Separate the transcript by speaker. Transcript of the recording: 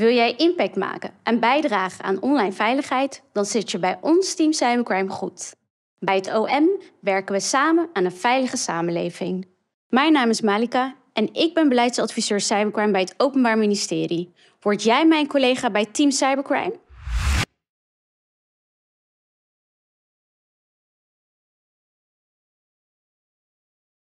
Speaker 1: Wil jij impact maken en bijdragen aan online veiligheid? Dan zit je bij ons team Cybercrime goed. Bij het OM werken we samen aan een veilige samenleving. Mijn naam is Malika en ik ben beleidsadviseur Cybercrime bij het Openbaar Ministerie. Word jij mijn collega bij Team Cybercrime?